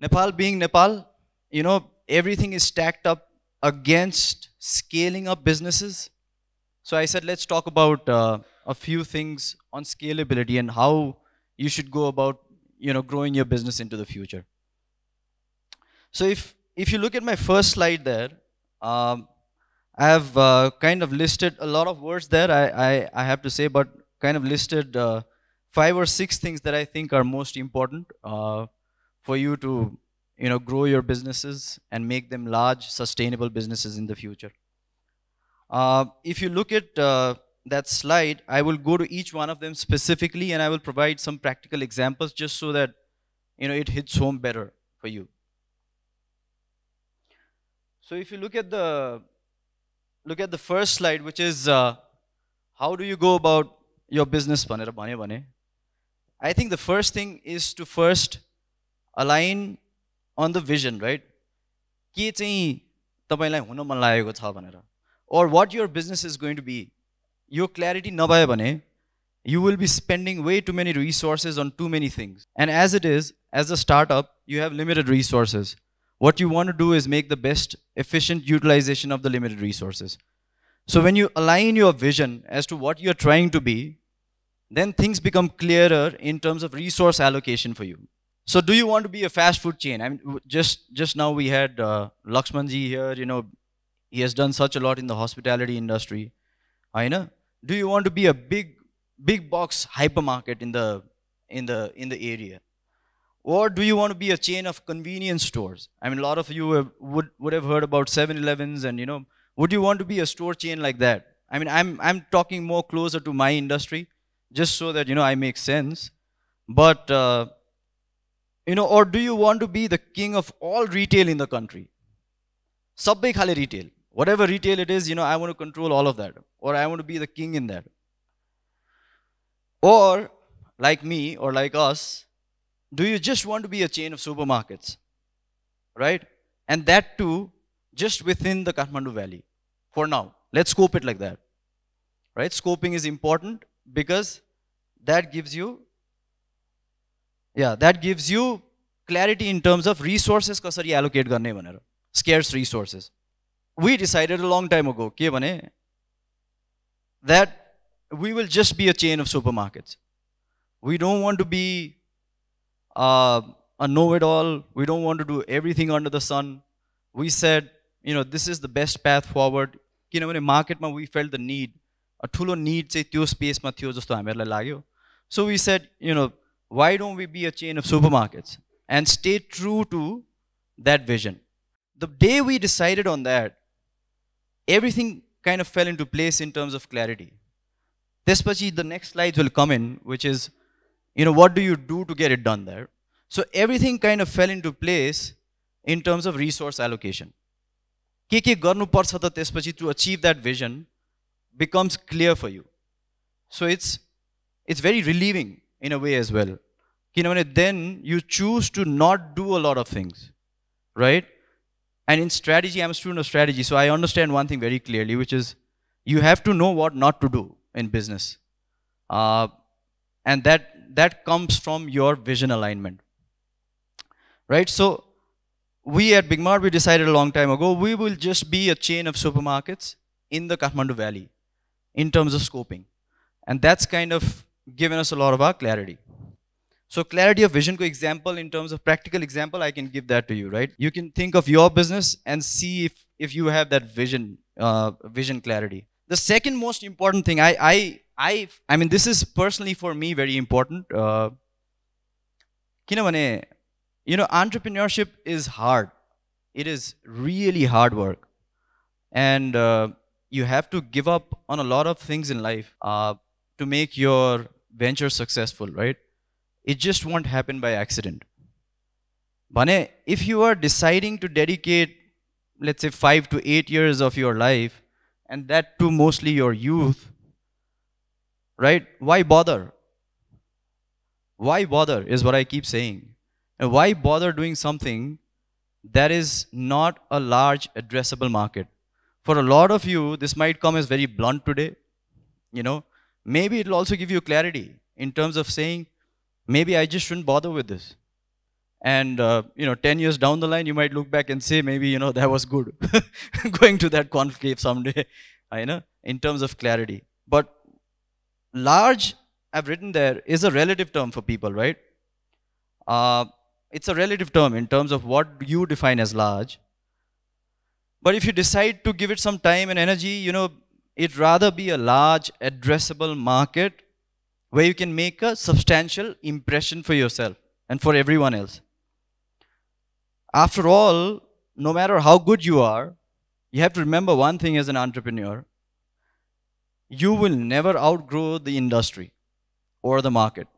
Nepal being Nepal, you know, everything is stacked up against scaling up businesses. So I said, let's talk about uh, a few things on scalability and how you should go about, you know, growing your business into the future. So if if you look at my first slide there, um, I have uh, kind of listed a lot of words there. I I, I have to say, but kind of listed uh, five or six things that I think are most important uh, for you to you know, grow your businesses and make them large, sustainable businesses in the future. Uh, if you look at uh, that slide, I will go to each one of them specifically and I will provide some practical examples just so that you know, it hits home better for you. So if you look at the, look at the first slide, which is uh, how do you go about your business? I think the first thing is to first align on the vision right के चाहिँ तपाईँलाई हुन मन लागेको छ भनेर or what your business is going to be यो clarity नभयो भने you will be spending way too many resources on too many things and as it is as a startup you have limited resources what you want do is make the best efficient utilization of the limited resources so when you align your vision as to what you're trying to be then things become clearer in terms of resource allocation for you so do you want to be a fast food chain? I mean, just just now we had uh, Laxmanji here. You know, he has done such a lot in the hospitality industry. I know. Do you want to be a big big box hypermarket in the in the in the area? Or do you want to be a chain of convenience stores? I mean, a lot of you have, would would have heard about 7-Elevens, and you know, would you want to be a store chain like that? I mean, I'm I'm talking more closer to my industry, just so that you know I make sense. But uh, you know or do you want to be the king of all retail in the country sabai khale retail whatever retail it is you know i want to control all of that or i want to be the king in that or like me or like us do you just want to be a chain of supermarkets right and that too just within the kathmandu valley for now let's scope it like that right scoping is important because that gives you yeah that gives you clarity in terms of resources kasari allocate garne scarce resources we decided a long time ago that we will just be a chain of supermarkets we don't want to be uh, a know-it-all we don't want to do everything under the sun we said you know this is the best path forward market किनभने मार्केटमा we failed the need ठुलो need चाहिँ त्यो स्पेसमा थियो जस्तो हामीहरूलाई लाग्यो So we said, you know why don't we be a chain of supermarkets and stay true to that vision? The day we decided on that, everything kind of fell into place in terms of clarity. Despachi, the next slides will come in, which is, you know, what do you do to get it done there? So everything kind of fell into place in terms of resource allocation. Kiki के गर्नुपर्छ त त्यसपछि to achieve that vision becomes clear for you so it's very relieving in a way as well. Then you choose to not do a lot of things, right? And in strategy, I'm a student of strategy, so I understand one thing very clearly, which is you have to know what not to do in business. Uh, and that, that comes from your vision alignment, right? So we at Big Mart, we decided a long time ago, we will just be a chain of supermarkets in the Kathmandu Valley in terms of scoping. And that's kind of given us a lot of our clarity. So clarity of vision, for example, in terms of practical example, I can give that to you, right? You can think of your business and see if, if you have that vision, uh, vision clarity. The second most important thing, I, I, I, I mean, this is personally for me very important. Uh, you know, entrepreneurship is hard. It is really hard work. And uh, you have to give up on a lot of things in life uh, to make your venture successful, right? It just won't happen by accident. Bane, if you are deciding to dedicate, let's say, five to eight years of your life, and that too mostly your youth, right? Why bother? Why bother is what I keep saying. And why bother doing something that is not a large addressable market? For a lot of you, this might come as very blunt today. You know, Maybe it'll also give you clarity in terms of saying, maybe I just shouldn't bother with this. And, uh, you know, 10 years down the line, you might look back and say, maybe, you know, that was good going to that conclave someday, you know, in terms of clarity. But large, I've written there, is a relative term for people, right? Uh, it's a relative term in terms of what you define as large. But if you decide to give it some time and energy, you know, It'd rather be a large addressable market where you can make a substantial impression for yourself and for everyone else. After all, no matter how good you are, you have to remember one thing as an entrepreneur you will never outgrow the industry or the market.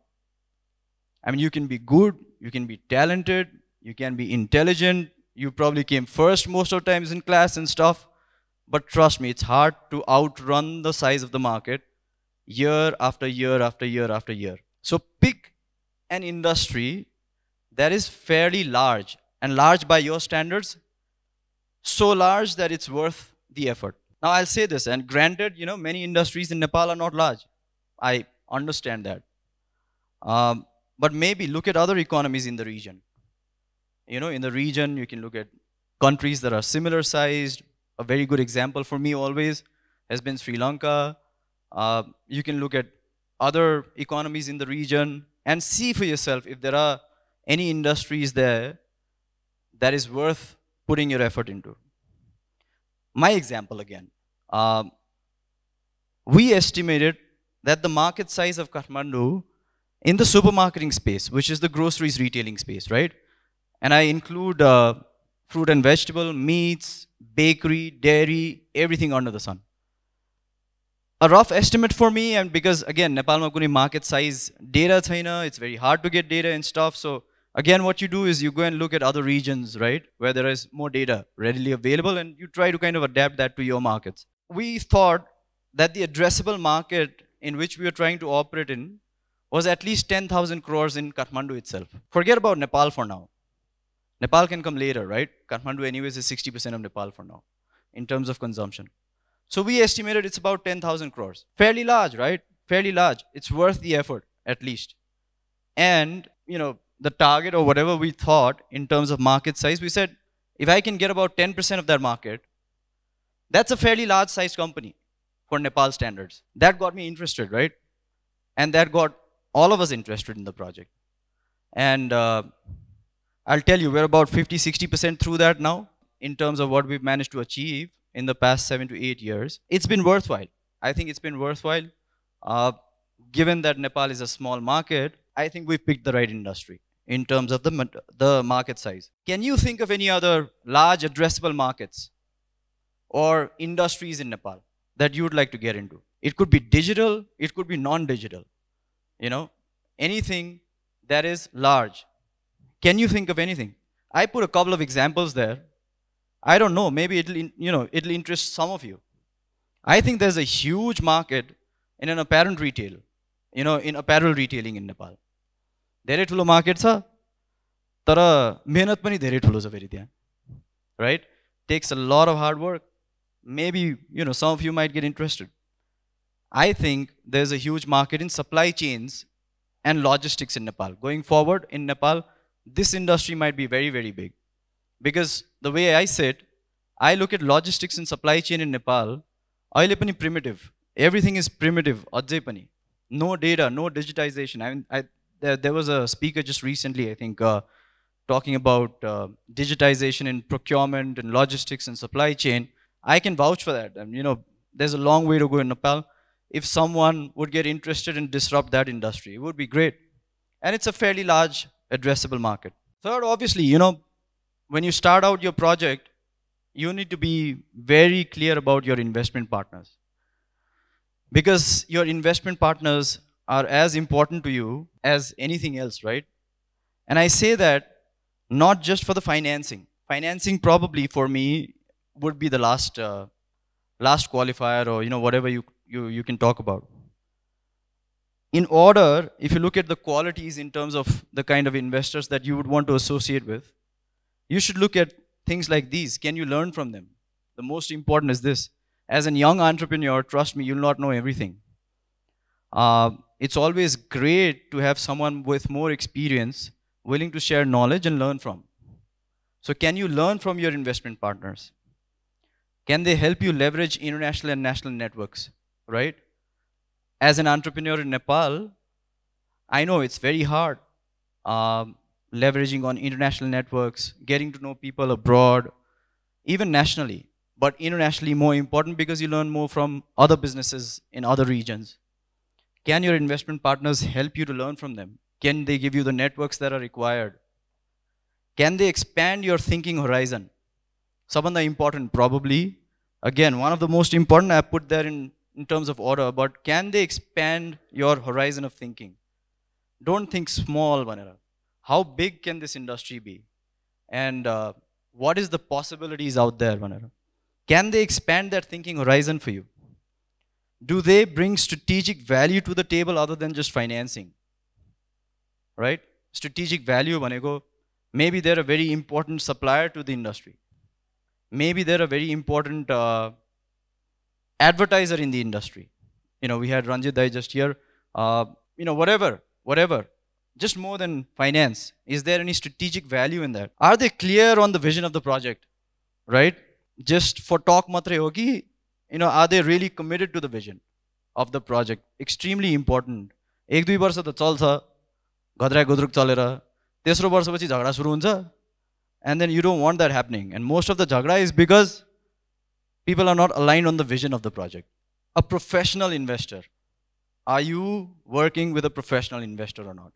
I mean, you can be good, you can be talented, you can be intelligent, you probably came first most of the times in class and stuff. But trust me, it's hard to outrun the size of the market year after year after year after year. So pick an industry that is fairly large and large by your standards, so large that it's worth the effort. Now I'll say this, and granted, you know, many industries in Nepal are not large. I understand that. Um, but maybe look at other economies in the region. You know, in the region, you can look at countries that are similar sized, a very good example for me always has been Sri Lanka. Uh, you can look at other economies in the region and see for yourself if there are any industries there that is worth putting your effort into. My example again. Um, we estimated that the market size of Kathmandu in the supermarketing space, which is the groceries retailing space, right? And I include uh, fruit and vegetable, meats, bakery, dairy, everything under the sun. A rough estimate for me, and because again, Nepal kuni market size data China. it's very hard to get data and stuff. So again, what you do is you go and look at other regions, right, where there is more data readily available, and you try to kind of adapt that to your markets. We thought that the addressable market in which we were trying to operate in was at least 10,000 crores in Kathmandu itself. Forget about Nepal for now. Nepal can come later, right? Kathmandu, anyways, is 60% of Nepal for now in terms of consumption. So we estimated it's about 10,000 crores. Fairly large, right? Fairly large. It's worth the effort, at least. And, you know, the target or whatever we thought in terms of market size, we said, if I can get about 10% of that market, that's a fairly large sized company for Nepal standards. That got me interested, right? And that got all of us interested in the project. And, uh, I'll tell you, we're about 50, 60% through that now in terms of what we've managed to achieve in the past seven to eight years. It's been worthwhile. I think it's been worthwhile. Uh, given that Nepal is a small market, I think we've picked the right industry in terms of the, the market size. Can you think of any other large addressable markets or industries in Nepal that you would like to get into? It could be digital, it could be non digital. You know, anything that is large can you think of anything? I put a couple of examples there. I don't know, maybe it'll, you know, it'll interest some of you. I think there's a huge market in an apparent retail, you know, in apparel retailing in Nepal. धेरै ठुलो market छ तर मेहनत पनि धेरै ठुलो छ फेरि त्यहाँ right takes a lot of hard work maybe you know some of you might get interested I think there is a huge market in supply chains and logistics in Nepal going forward in Nepal this industry might be very, very big. Because the way I see it, I look at logistics and supply chain in Nepal, oil primitive. Everything is primitive, ajay No data, no digitization. I mean, I, there, there, was a speaker just recently, I think, uh, talking about uh, digitization in procurement and logistics and supply chain. I can vouch for that. And, you know, there's a long way to go in Nepal. If someone would get interested and disrupt that industry, it would be great. And it's a fairly large addressable market. Third, obviously, you know, when you start out your project, you need to be very clear about your investment partners. Because your investment partners are as important to you as anything else, right? And I say that not just for the financing. Financing probably for me would be the last, uh, last qualifier or you know whatever you, you, you can talk about in order, if you look at the qualities in terms of the kind of investors that you would want to associate with, you should look at things like these. Can you learn from them? The most important is this. As a young entrepreneur, trust me, you'll not know everything. Uh, it's always great to have someone with more experience willing to share knowledge and learn from. So, can you learn from your investment partners? Can they help you leverage international and national networks, right? as an entrepreneur in Nepal, I know it's very hard um, leveraging on international networks, getting to know people abroad, even nationally, but internationally more important because you learn more from other businesses in other regions. Can your investment partners help you to learn from them? Can they give you the networks that are required? Can they expand your thinking horizon? the important, probably. Again, one of the most important I put there in in terms of order, but can they expand your horizon of thinking? Don't think small, Vanera. How big can this industry be? And uh, what is the possibilities out there, Vanera? Can they expand their thinking horizon for you? Do they bring strategic value to the table other than just financing? Right? Strategic value, Vanego. Maybe they're a very important supplier to the industry. Maybe they're a very important uh, advertiser in the industry. You know, we had Ranjit Dai just here. Uh, you know, whatever, whatever, just more than finance. Is there any strategic value in that? Are they clear on the vision of the project? Right? Just for talk matre hogi, you know, are they really committed to the vision of the project? Extremely important. एक दुई वर्ष त gudruk talera, गुद्रुक चलेर तेस्रो वर्षपछि झगडा सुरु and then you don't want that happening. And most of the झगडा is because. People are not aligned on the vision of the project. A professional investor. Are you working with a professional investor or not?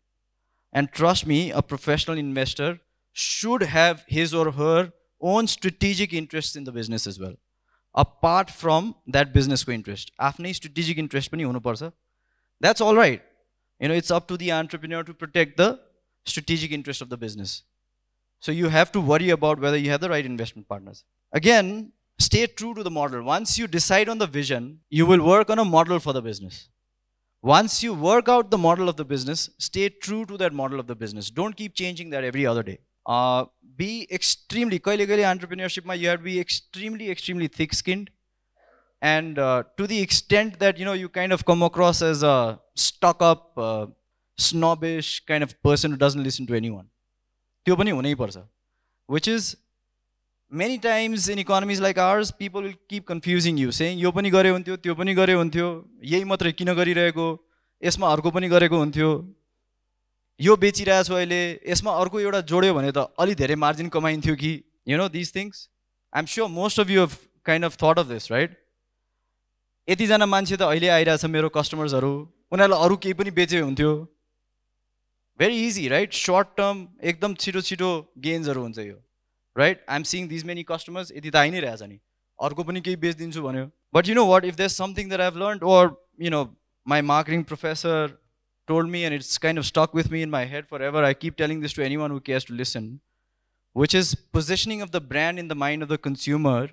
And trust me, a professional investor should have his or her own strategic interests in the business as well. Apart from that co interest. आफ्नै strategic interest That's all right. You know, it's up to the entrepreneur to protect the strategic interest of the business. So you have to worry about whether you have the right investment partners. Again, stay true to the model. Once you decide on the vision, you will work on a model for the business. Once you work out the model of the business, stay true to that model of the business. Don't keep changing that every other day. Uh, be extremely, कहिले कहिले entrepreneurship you have to be extremely, extremely thick-skinned. And uh, to the extent that, you know, you kind of come across as a stuck-up, uh, snobbish kind of person who doesn't listen to anyone. Which is many times in economies like ours people will keep confusing you saying यो पनि गरे हुन्थ्यो त्यो पनि गरे हुन्थ्यो यही मात्रै किन गरिरहेको यसमा अर्को पनि गरेको हुन्थ्यो यो बेचिरहेछु अहिले यसमा अर्को एउटा जोड्यो भने त अलि धेरै मार्जिन कमाइन्थ्यो कि you know this things I'm sure most of you kind of thought of this right यतिजना मान्छे त अहिले आइरहेछ मेरो कस्टमर्सहरू उनीहरूलाई अरू केही पनि बेचे हुन्थ्यो very easy right short term एकदम छिटो छिटो गेन्सहरू हुन्छ यो right? I'm seeing these many customers. Eh, based in But you know what? If there's something that I've learned, or you know, my marketing professor told me, and it's kind of stuck with me in my head forever, I keep telling this to anyone who cares to listen, which is positioning of the brand in the mind of the consumer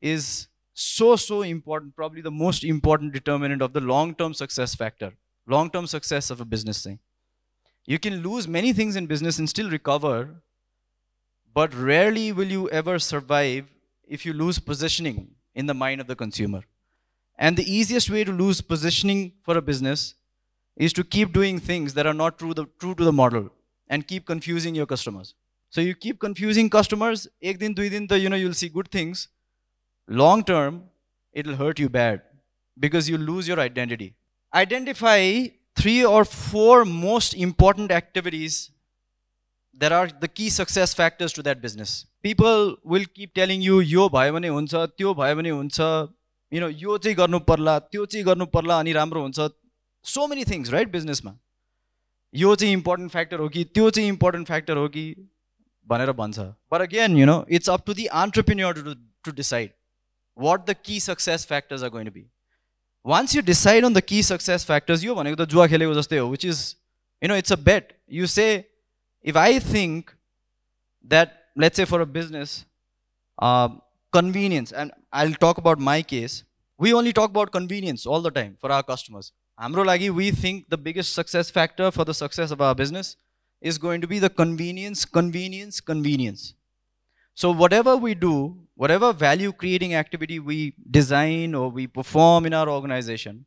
is so, so important, probably the most important determinant of the long term success factor, long term success of a business thing. You can lose many things in business and still recover but rarely will you ever survive if you lose positioning in the mind of the consumer. And the easiest way to lose positioning for a business is to keep doing things that are not true, the, true to the model and keep confusing your customers. So you keep confusing customers, ek din, you know, you'll see good things. Long term, it'll hurt you bad because you lose your identity. Identify three or four most important activities there are the key success factors to that business. People will keep telling you, यो भयो भने हुन्छ त्यो भयो भने हुन्छ you know यो चाहिँ गर्नु पर्ला त्यो चाहिँ गर्नु पर्ला अनि राम्रो हुन्छ सो मेनी right, राइट बिजनेसमा यो चाहिँ इम्पोर्टेन्ट फ्याक्टर हो कि त्यो चाहिँ इम्पोर्टेन्ट फ्याक्टर हो कि भनेर भन्छ but again you know it's up to the entrepreneur to to decide what the key success factors are going be once you decide on the key success factors यो भनेको त जुवा खेलेको जस्तै हो which is you know it's a bet you say if I think that, let's say for a business, uh, convenience, and I'll talk about my case, we only talk about convenience all the time for our customers. Amro Lagi, we think the biggest success factor for the success of our business is going to be the convenience, convenience, convenience. So whatever we do, whatever value creating activity we design or we perform in our organization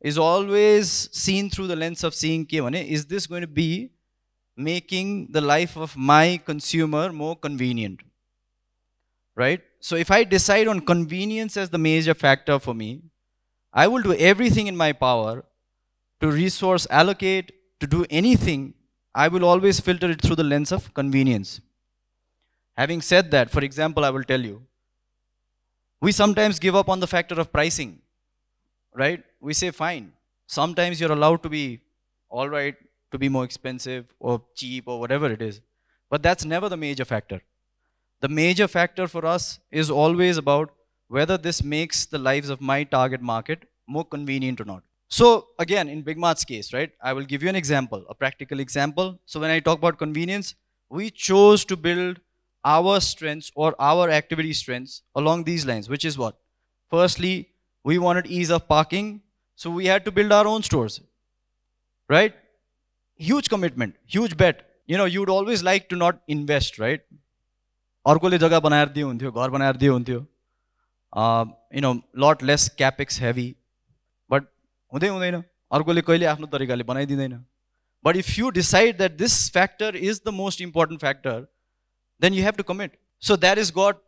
is always seen through the lens of seeing, is this going to be making the life of my consumer more convenient. Right? So if I decide on convenience as the major factor for me, I will do everything in my power to resource allocate, to do anything, I will always filter it through the lens of convenience. Having said that, for example, I will tell you, we sometimes give up on the factor of pricing, right? We say, fine, sometimes you're allowed to be all right to be more expensive or cheap or whatever it is. But that's never the major factor. The major factor for us is always about whether this makes the lives of my target market more convenient or not. So again, in Big Mart's case, right, I will give you an example, a practical example. So when I talk about convenience, we chose to build our strengths or our activity strengths along these lines, which is what? Firstly, we wanted ease of parking, so we had to build our own stores, right? huge commitment, huge bet. You know, you'd always like to not invest, right? अर्कोले जग्गा बनाएर दियो हुन्थ्यो घर बनाएर दियो हुन्थ्यो you know lot less capex heavy but हुँदै हुँदैन अर्कोले कहिले आफ्नो तरिकाले बनाइदिँदैन but if you decide that this factor is the most important factor then you have to commit so that is got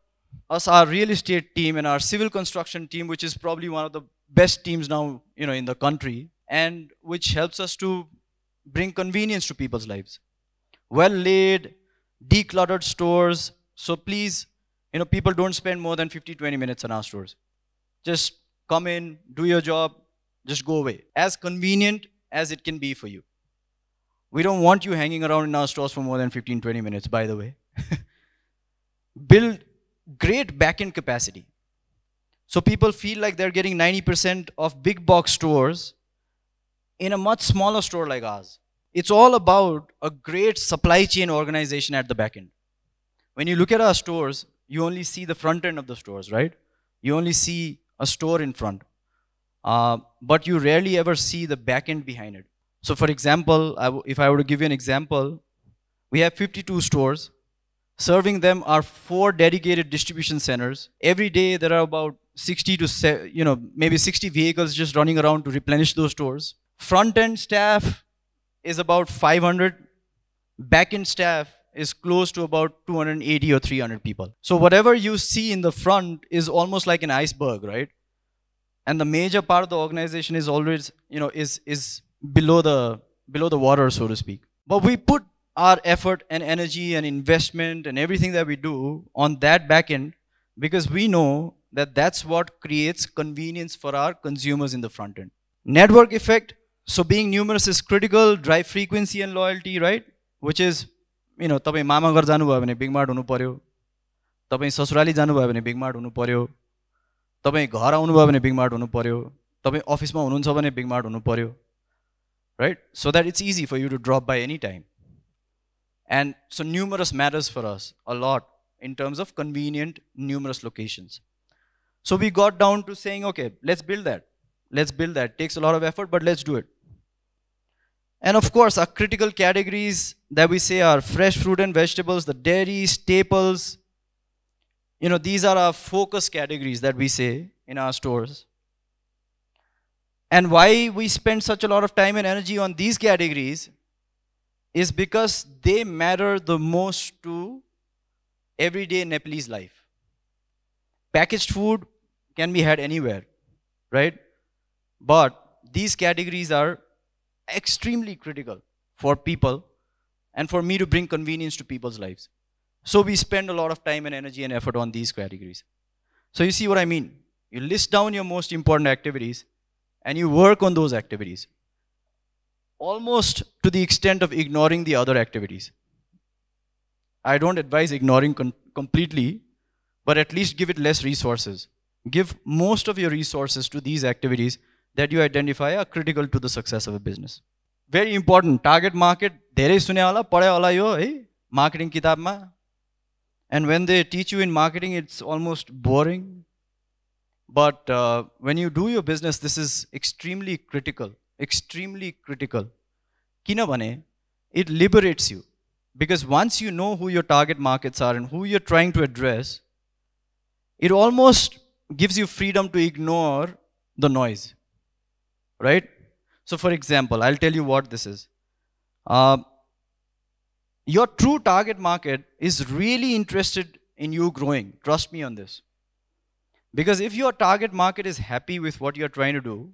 us our real estate team and our civil construction team, which is probably one of the best teams now, you know, in the country, and which helps us to bring convenience to people's lives. Well laid, decluttered stores. So please, you know, people don't spend more than 50, 20 minutes in our stores. Just come in, do your job, just go away. As convenient as it can be for you. We don't want you hanging around in our stores for more than 15, 20 minutes, by the way. Build great back-end capacity. So people feel like they're getting 90% of big box stores in a much smaller store like ours. It's all about a great supply chain organization at the back end. When you look at our stores, you only see the front end of the stores, right? You only see a store in front. Uh, but you rarely ever see the back end behind it. So, for example, if I were to give you an example, we have 52 stores. Serving them are four dedicated distribution centers. Every day there are about 60 to you know maybe 60 vehicles just running around to replenish those stores front end staff is about 500 back end staff is close to about 280 or 300 people so whatever you see in the front is almost like an iceberg right and the major part of the organization is always you know is is below the below the water so to speak but we put our effort and energy and investment and everything that we do on that back end because we know that that's what creates convenience for our consumers in the front end network effect so being numerous is critical, drive frequency and loyalty, right? Which is, you know, tapai mama ghar janu bhayo bhane big mart hunu paryo. Tapai sasurali janu bhayo bhane big mart hunu paryo. Tapai ghar aunu bhayo bhane big mart hunu paryo. Tapai office ma hununcha bhane big mart hunu paryo. Right? So that it's easy for you to drop by any time. And so numerous matters for us a lot in terms of convenient numerous locations. So we got down to saying, okay, let's build that. Let's build that. Takes a lot of effort, but let's do it. And of course, our critical categories that we say are fresh fruit and vegetables, the dairy, staples. You know, these are our focus categories that we say in our stores. And why we spend such a lot of time and energy on these categories is because they matter the most to everyday Nepalese life. Packaged food can be had anywhere, right? But these categories are extremely critical for people and for me to bring convenience to people's lives. So we spend a lot of time and energy and effort on these categories. So you see what I mean? You list down your most important activities and you work on those activities almost to the extent of ignoring the other activities. I don't advise ignoring completely, but at least give it less resources. Give most of your resources to these activities that you identify are critical to the success of a business. Very important. Target market, marketing kitabma. And when they teach you in marketing, it's almost boring. But uh, when you do your business, this is extremely critical. Extremely critical. Kinabane, it liberates you. Because once you know who your target markets are and who you're trying to address, it almost gives you freedom to ignore the noise right? So for example, I'll tell you what this is. Uh, your true target market is really interested in you growing. Trust me on this. Because if your target market is happy with what you're trying to do,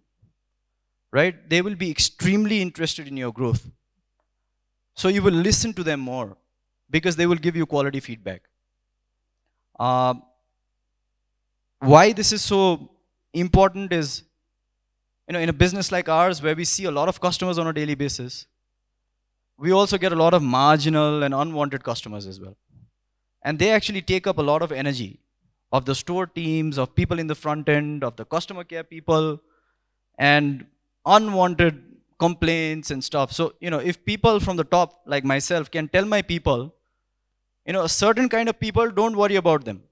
right, they will be extremely interested in your growth. So you will listen to them more because they will give you quality feedback. Uh, why this is so important is you know, in a business like ours where we see a lot of customers on a daily basis, we also get a lot of marginal and unwanted customers as well. And they actually take up a lot of energy of the store teams, of people in the front end, of the customer care people, and unwanted complaints and stuff. So, you know, if people from the top, like myself, can tell my people, you know, a certain kind of people, don't worry about them.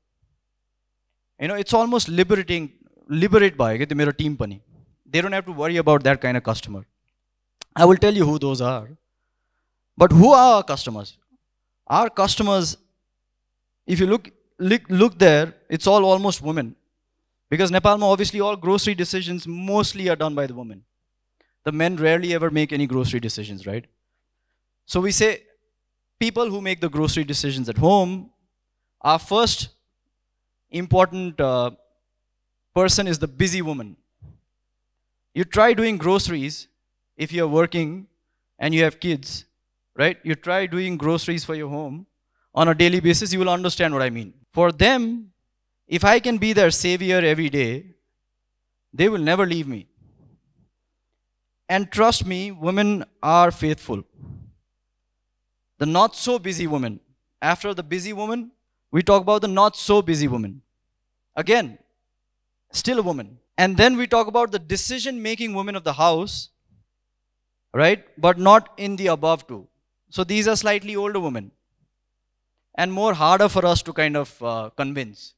You know, it's almost liberating, liberate by, mirror team पनि they don't have to worry about that kind of customer. I will tell you who those are. But who are our customers? Our customers, if you look, look, look there, it's all almost women. Because Nepal, obviously, all grocery decisions mostly are done by the women. The men rarely ever make any grocery decisions, right? So we say people who make the grocery decisions at home, our first important uh, person is the busy woman. You try doing groceries if you're working and you have kids, right? You try doing groceries for your home on a daily basis, you will understand what I mean. For them, if I can be their savior every day, they will never leave me. And trust me, women are faithful. The not so busy woman. After the busy woman, we talk about the not so busy woman. Again, still a woman. And then we talk about the decision making women of the house, right? But not in the above two. So these are slightly older women and more harder for us to kind of uh, convince.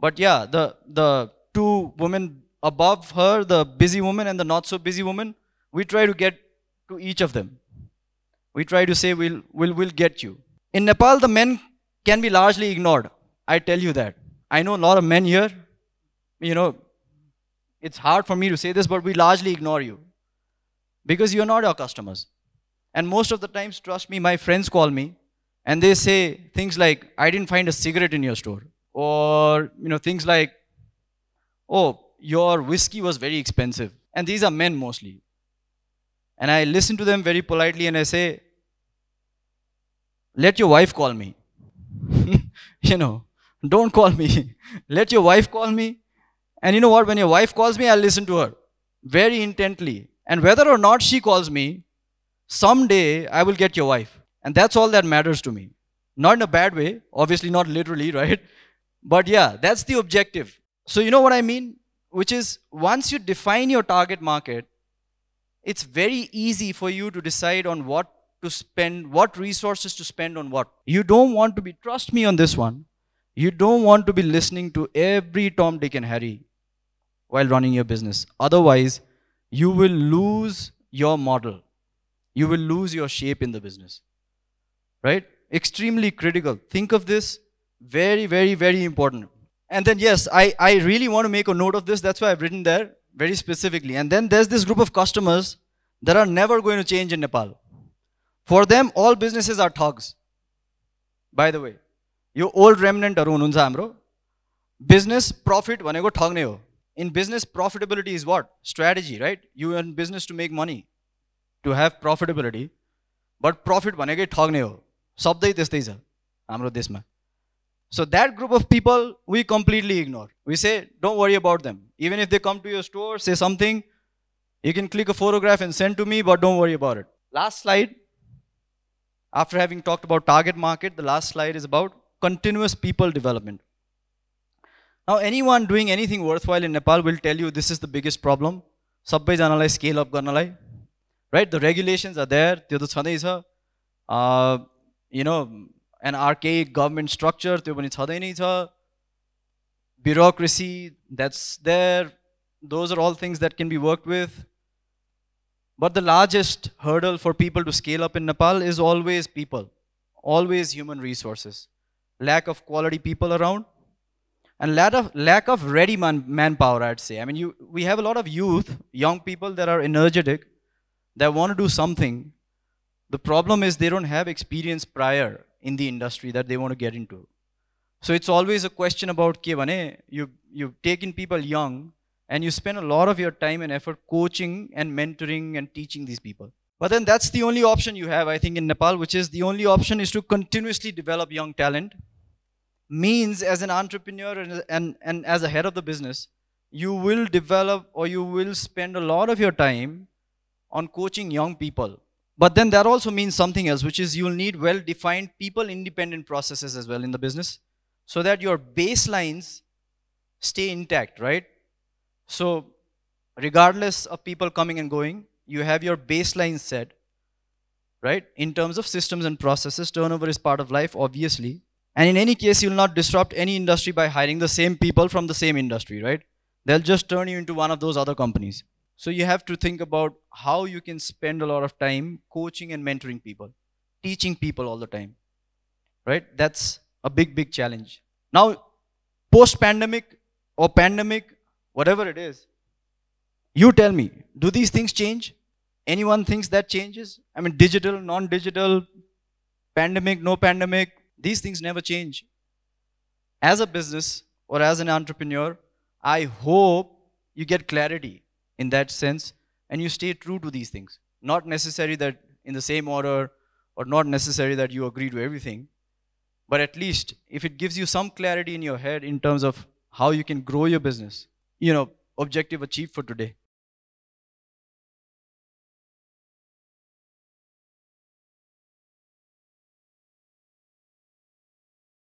But yeah, the, the two women above her, the busy woman and the not so busy woman, we try to get to each of them. We try to say, we'll, we'll, we'll get you. In Nepal, the men can be largely ignored. I tell you that. I know a lot of men here, you know, it's hard for me to say this, but we largely ignore you because you're not our customers. And most of the times, trust me, my friends call me and they say things like, I didn't find a cigarette in your store. Or, you know, things like, oh, your whiskey was very expensive. And these are men mostly. And I listen to them very politely and I say, let your wife call me. you know, don't call me. let your wife call me. And you know what? When your wife calls me, I'll listen to her very intently. And whether or not she calls me, someday I will get your wife. And that's all that matters to me. Not in a bad way, obviously not literally, right? But yeah, that's the objective. So you know what I mean? Which is once you define your target market, it's very easy for you to decide on what to spend, what resources to spend on what. You don't want to be, trust me on this one, you don't want to be listening to every Tom, Dick, and Harry while running your business. Otherwise, you will lose your model. You will lose your shape in the business. Right? Extremely critical. Think of this very, very, very important. And then, yes, I, I really want to make a note of this. That's why I've written there very specifically. And then there's this group of customers that are never going to change in Nepal. For them, all businesses are thugs. By the way, old remnant रेमिनेन्टहरू amro. Business profit when I go हो in business profitability is what strategy right you want in business to make money to have profitability but profit भनेकै ठग्ने हो शब्दै त्यस्तै छ हाम्रो ma. so that group of people we completely ignore we say don't worry about them even if they come to your store say something you can click a photograph and send to me but don't worry about it last slide after having talked about target market the last slide is about continuous people development now, anyone doing anything worthwhile in Nepal will tell you this is the biggest problem. Subway Janalai scale up Ganalai. Right? The regulations are there. Uh, you know, an archaic government structure. Bureaucracy, that's there. Those are all things that can be worked with. But the largest hurdle for people to scale up in Nepal is always people, always human resources. Lack of quality people around and lack of, lack of ready man, manpower, I'd say. I mean, you, we have a lot of youth, young people that are energetic, that want to do something. The problem is they don't have experience prior in the industry that they want to get into. So it's always a question about, okay, you, you've taken people young, and you spend a lot of your time and effort coaching and mentoring and teaching these people. But then that's the only option you have, I think, in Nepal, which is the only option is to continuously develop young talent means as an entrepreneur and, and, and as a head of the business, you will develop or you will spend a lot of your time on coaching young people. But then that also means something else, which is you'll need well defined people independent processes as well in the business so that your baselines stay intact, right? So, regardless of people coming and going, you have your baseline set, right? In terms of systems and processes, turnover is part of life, obviously. And in any case, you'll not disrupt any industry by hiring the same people from the same industry, right? They'll just turn you into one of those other companies. So you have to think about how you can spend a lot of time coaching and mentoring people, teaching people all the time, right? That's a big, big challenge. Now, post pandemic or pandemic, whatever it is, you tell me, do these things change? Anyone thinks that changes? I mean, digital, non digital, pandemic, no pandemic, these things never change. As a business or as an entrepreneur, I hope you get clarity in that sense and you stay true to these things. Not necessary that in the same order or not necessary that you agree to everything, but at least if it gives you some clarity in your head in terms of how you can grow your business, you know, objective achieved for today.